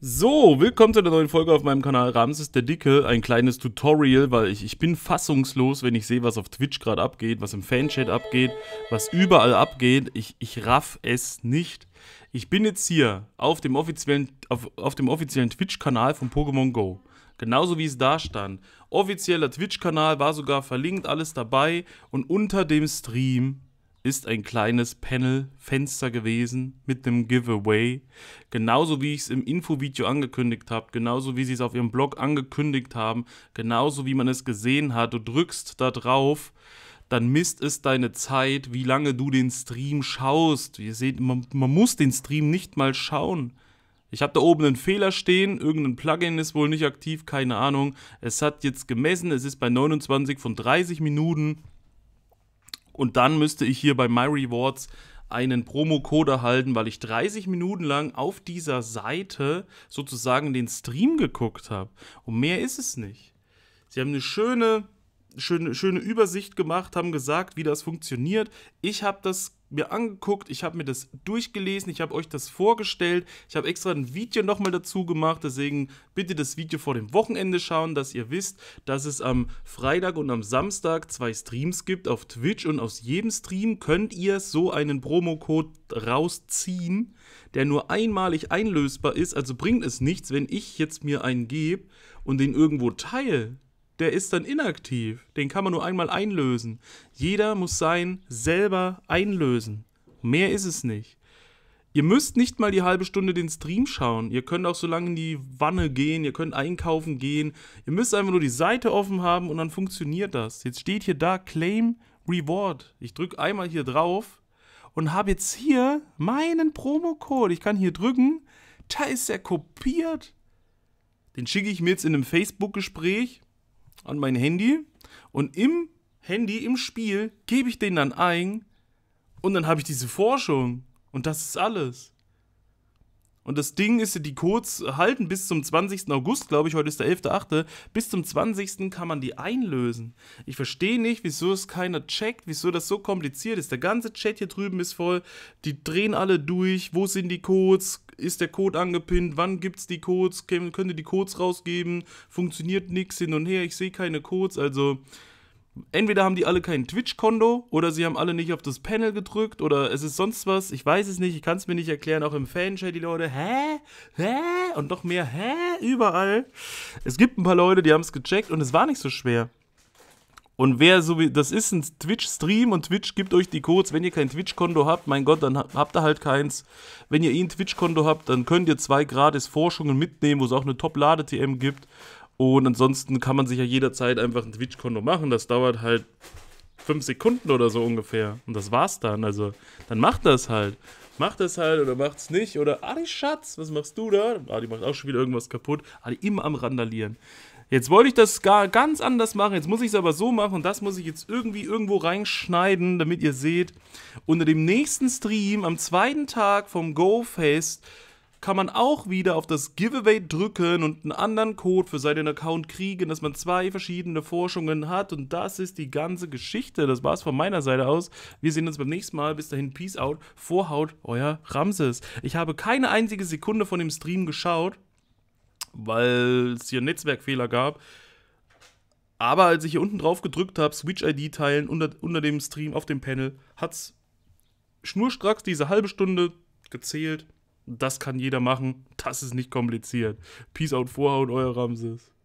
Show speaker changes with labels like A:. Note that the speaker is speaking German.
A: So, willkommen zu einer neuen Folge auf meinem Kanal Ramses der Dicke. Ein kleines Tutorial, weil ich, ich bin fassungslos, wenn ich sehe, was auf Twitch gerade abgeht, was im Fanchat abgeht, was überall abgeht. Ich, ich raff es nicht. Ich bin jetzt hier auf dem offiziellen, auf, auf dem offiziellen Twitch-Kanal von Pokémon Go. Genauso wie es da stand. Offizieller Twitch-Kanal war sogar verlinkt, alles dabei. Und unter dem Stream ist ein kleines Panel-Fenster gewesen mit einem Giveaway. Genauso wie ich es im Infovideo angekündigt habe, genauso wie sie es auf ihrem Blog angekündigt haben, genauso wie man es gesehen hat. Du drückst da drauf, dann misst es deine Zeit, wie lange du den Stream schaust. Ihr seht, man, man muss den Stream nicht mal schauen. Ich habe da oben einen Fehler stehen, irgendein Plugin ist wohl nicht aktiv, keine Ahnung. Es hat jetzt gemessen, es ist bei 29 von 30 Minuten. Und dann müsste ich hier bei My Rewards einen Promo-Code erhalten, weil ich 30 Minuten lang auf dieser Seite sozusagen den Stream geguckt habe. Und mehr ist es nicht. Sie haben eine schöne, schöne, schöne Übersicht gemacht, haben gesagt, wie das funktioniert. Ich habe das mir angeguckt, ich habe mir das durchgelesen, ich habe euch das vorgestellt, ich habe extra ein Video nochmal dazu gemacht, deswegen bitte das Video vor dem Wochenende schauen, dass ihr wisst, dass es am Freitag und am Samstag zwei Streams gibt auf Twitch und aus jedem Stream könnt ihr so einen Promo-Code rausziehen, der nur einmalig einlösbar ist, also bringt es nichts, wenn ich jetzt mir einen gebe und den irgendwo teile, der ist dann inaktiv. Den kann man nur einmal einlösen. Jeder muss sein selber einlösen. Mehr ist es nicht. Ihr müsst nicht mal die halbe Stunde den Stream schauen. Ihr könnt auch so lange in die Wanne gehen, ihr könnt einkaufen gehen. Ihr müsst einfach nur die Seite offen haben und dann funktioniert das. Jetzt steht hier da Claim Reward. Ich drücke einmal hier drauf und habe jetzt hier meinen Promo-Code. Ich kann hier drücken. Da ist er kopiert. Den schicke ich mir jetzt in einem Facebook-Gespräch an mein Handy und im Handy, im Spiel, gebe ich den dann ein und dann habe ich diese Forschung und das ist alles. Und das Ding ist, die Codes halten bis zum 20. August, glaube ich, heute ist der 11.8. Bis zum 20. kann man die einlösen. Ich verstehe nicht, wieso es keiner checkt, wieso das so kompliziert ist. Der ganze Chat hier drüben ist voll, die drehen alle durch, wo sind die Codes, ist der Code angepinnt, wann gibt es die Codes, könnt ihr die Codes rausgeben, funktioniert nichts hin und her, ich sehe keine Codes, also entweder haben die alle kein Twitch-Konto oder sie haben alle nicht auf das Panel gedrückt oder es ist sonst was. Ich weiß es nicht, ich kann es mir nicht erklären. Auch im Fanchat die Leute, hä? Hä? Und noch mehr, hä? Überall. Es gibt ein paar Leute, die haben es gecheckt und es war nicht so schwer. Und wer so wie, das ist ein Twitch-Stream und Twitch gibt euch die Codes. Wenn ihr kein Twitch-Konto habt, mein Gott, dann habt ihr halt keins. Wenn ihr eh ein Twitch-Konto habt, dann könnt ihr zwei gratis Forschungen mitnehmen, wo es auch eine Top-Lade-TM gibt. Und ansonsten kann man sich ja jederzeit einfach ein Twitch-Konto machen. Das dauert halt fünf Sekunden oder so ungefähr. Und das war's dann. Also, dann macht das halt. Macht das halt oder macht's nicht. Oder, Adi Schatz, was machst du da? Adi macht auch schon wieder irgendwas kaputt. Adi immer am Randalieren. Jetzt wollte ich das gar ganz anders machen, jetzt muss ich es aber so machen und das muss ich jetzt irgendwie irgendwo reinschneiden, damit ihr seht. Unter dem nächsten Stream, am zweiten Tag vom GoFest, kann man auch wieder auf das Giveaway drücken und einen anderen Code für seinen Account kriegen, dass man zwei verschiedene Forschungen hat. Und das ist die ganze Geschichte. Das war's von meiner Seite aus. Wir sehen uns beim nächsten Mal. Bis dahin, Peace out. Vorhaut, euer Ramses. Ich habe keine einzige Sekunde von dem Stream geschaut weil es hier Netzwerkfehler gab. Aber als ich hier unten drauf gedrückt habe, Switch-ID teilen unter, unter dem Stream auf dem Panel, hat es schnurstracks diese halbe Stunde gezählt. Das kann jeder machen. Das ist nicht kompliziert. Peace out, Vorhaut, euer Ramses.